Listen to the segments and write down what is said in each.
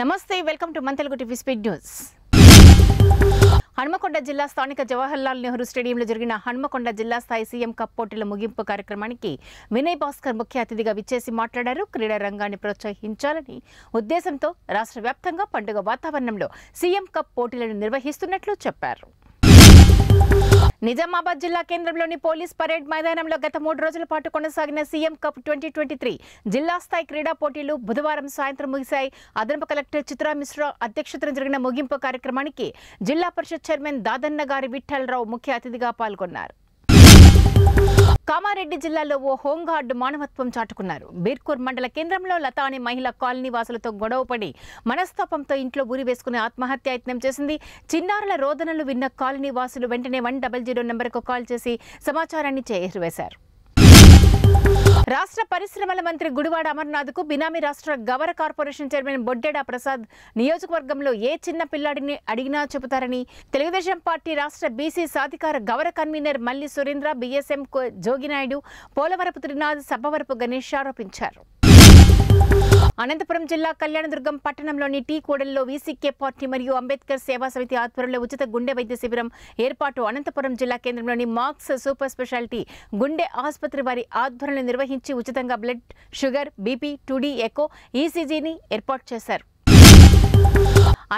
నమస్తే welcome to మంతెలుగు TV speed news Hanumakonda జిల్లా స్థానిక జవహర్లాల్ నెహ్రూ స్టేడియంలో జరిగిన హన్మకొండ జిల్లా స్థాయి సీఎం కప్ పోటీల ముగింపు కార్యక్రమానికి వినయ్ భాస్కర్ ముఖ్య అతిథిగా విచ్చేసి మాట్లాడారు క్రీడా రంగాన్ని ప్రోత్సహించాలని ఉద్దేశంతో రాష్ట్ర వ్యాప్తంగా పండుగ వాతావరణంలో సీఎం కప్ పోటీలను నిర్వహిస్తున్నట్లు చెప్పారు నిజామాబాద్ జిల్లా కేంద్రంలోని పోలీస్ పరేడ్ మైదానంలో గత మూడు రోజుల పాటు కొనసాగిన CM cup twenty twenty three జిల్లా స్థాయి క్రీడా పోటీలు బుధవారం సాయంత్రం ముగిశాయి అదనపు కలెక్టర్ చిత్రా మిశ్రా అధ్యక్షతన జరిగిన ముగింపు కార్యక్రమానికి జిల్లా పరిషత్ చైర్మన్ దాదన్న గారి విఠలరావు ముఖ్య అతిథిగా పాల్గొన్నారు రంగారెడ్డి జిల్లాలో ఓ హోంగార్డు మానవత్వం చాటుకున్నారు బీర్కూర్ మండల కేంద్రంలో లతా అనే మహిళ కాలనీ వాసులతో గొడవపడి మనస్తాపంతో ఇంట్లో ఊరి వేసుకుని ఆత్మహత్య యత్నం చేసింది చిన్నారుల రోదనలు విన్న కాలనీ వాసులు వెంటనే వన్ డబల్ జీరో నెంబర్కు కాల్ చేసి సమాచారాన్ని చేరువేశారు పరిశ్రమల మంత్రి గుడివాడ అమర్నాథ్ కు బినామీ రాష్ట్ర గవర కార్పొరేషన్ చైర్మన్ బొడ్డెడా ప్రసాద్ నియోజకవర్గంలో ఏ చిన్న పిల్లాడిని అడిగినా చెబుతారని తెలుగుదేశం పార్టీ రాష్ట్ర బీసీ సాధికార గవర కన్వీనర్ మల్లి సురేంద్ర బీఎస్ఎం జోగినాయుడు పోలవరపు త్రినాథ్ సబ్బవరపు గణేష్ ఆరోపించారు అనంతపురం జిల్లా కళ్యాణదుర్గం పట్టణంలోని టీ కోడల్లో వీసీకే పార్టీ మరియు అంబేద్కర్ సేవా సమితి ఆధ్వర్యంలో ఉచిత గుండె వైద్య శిబిరం ఏర్పాటు అనంతపురం జిల్లా కేంద్రంలోని మార్క్స్ సూపర్ స్పెషాలిటీ గుండె ఆసుపత్రి వారి ఆధ్వర్యంలో నిర్వహించి ఉచితంగా blood sugar BP two D echo ఈసీజీని ఏర్పాటు చేశారు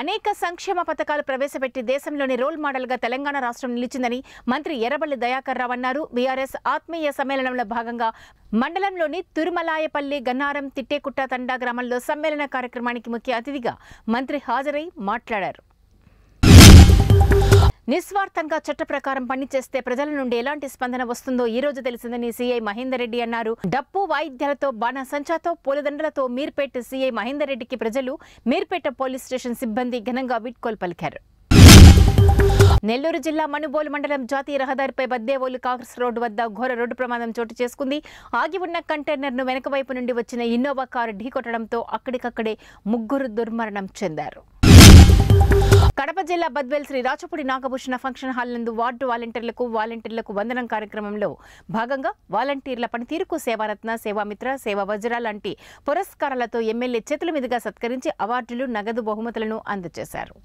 అనేక సంక్షేమ పథకాలు ప్రవేశపెట్టి దేశంలోని రోల్ మోడల్గా తెలంగాణ రాష్ట్రం నిలిచిందని మంత్రి ఎర్రబల్లి దయాకర్ రావు అన్నారు బీఆర్ఎస్ ఆత్మీయ సమ్మేళనంలో భాగంగా మండలంలోని తిరుమలాయపల్లి గన్నారం తిట్టేకుట్ట తండా గ్రామంలో సమ్మేళన కార్యక్రమానికి ముఖ్య అతిథిగా మంత్రి హాజరై మాట్లాడారు నిస్వార్థంగా చట్ట ప్రకారం పనిచేస్తే ప్రజల నుండి ఎలాంటి స్పందన వస్తుందో ఈ రోజు తెలిసిందని సీఐ మహేందర్ రెడ్డి అన్నారు డప్పు వాయిద్యాలతో బాణసంచాతో పూలదండలతో మీర్పేట సీఐ మహేందర్ రెడ్డికి ప్రజలు మీర్పేట పోలీస్ స్టేషన్ సిబ్బంది ఘనంగా వీడ్కోలు పలికారు నెల్లూరు జిల్లా మణుబోలు మండలం జాతీయ రహదారిపై బద్దేవోలు కాంగ్రెస్ రోడ్డు వద్ద ఘోర రోడ్డు ప్రమాదం చోటు చేసుకుంది ఆగి ఉన్న ను వెనక వైపు నుండి వచ్చిన ఇన్నోవా కారు ఢీకొట్టడంతో అక్కడికక్కడే ముగ్గురు దుర్మరణం చెందారు కడప జిల్లా బద్వేల్ శ్రీ రాచపూడి నాగభూషణ ఫంక్షన్ హాల్ నందు వార్డు వాలంటీర్లకు వాలంటీర్లకు వందనం కార్యక్రమంలో భాగంగా వాలంటీర్ల పనితీరుకు సేవారత్న సేవామిత్ర సేవా వజ్ర లాంటి పురస్కారాలతో ఎమ్మెల్యే చేతుల మీదుగా సత్కరించి అవార్డులు నగదు బహుమతులను అందజేశారు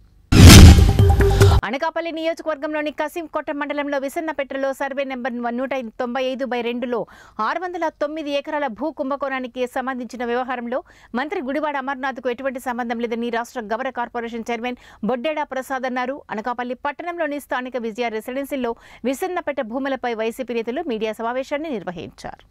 అనకాపల్లి నియోజకవర్గంలోని కసింకోట మండలంలో విసన్నపేటలో సర్వే నెంబర్ నూట తొంభై ఐదు బై రెండులో ఆరు వందల తొమ్మిది ఎకరాల భూ కుంభకోణానికి సంబంధించిన వ్యవహారంలో మంత్రి గుడివాడ అమర్నాథ్కు ఎటువంటి సంబంధం లేదని రాష్ట్ర గవర్న కార్పొరేషన్ చైర్మన్ బొడ్డేడా ప్రసాద్ అన్నారు అనకాపల్లి పట్టణంలోని స్థానిక విజయ రెసిడెన్సీలో విసన్నపేట భూములపై వైసీపీ నేతలు మీడియా సమావేశాన్ని నిర్వహించారు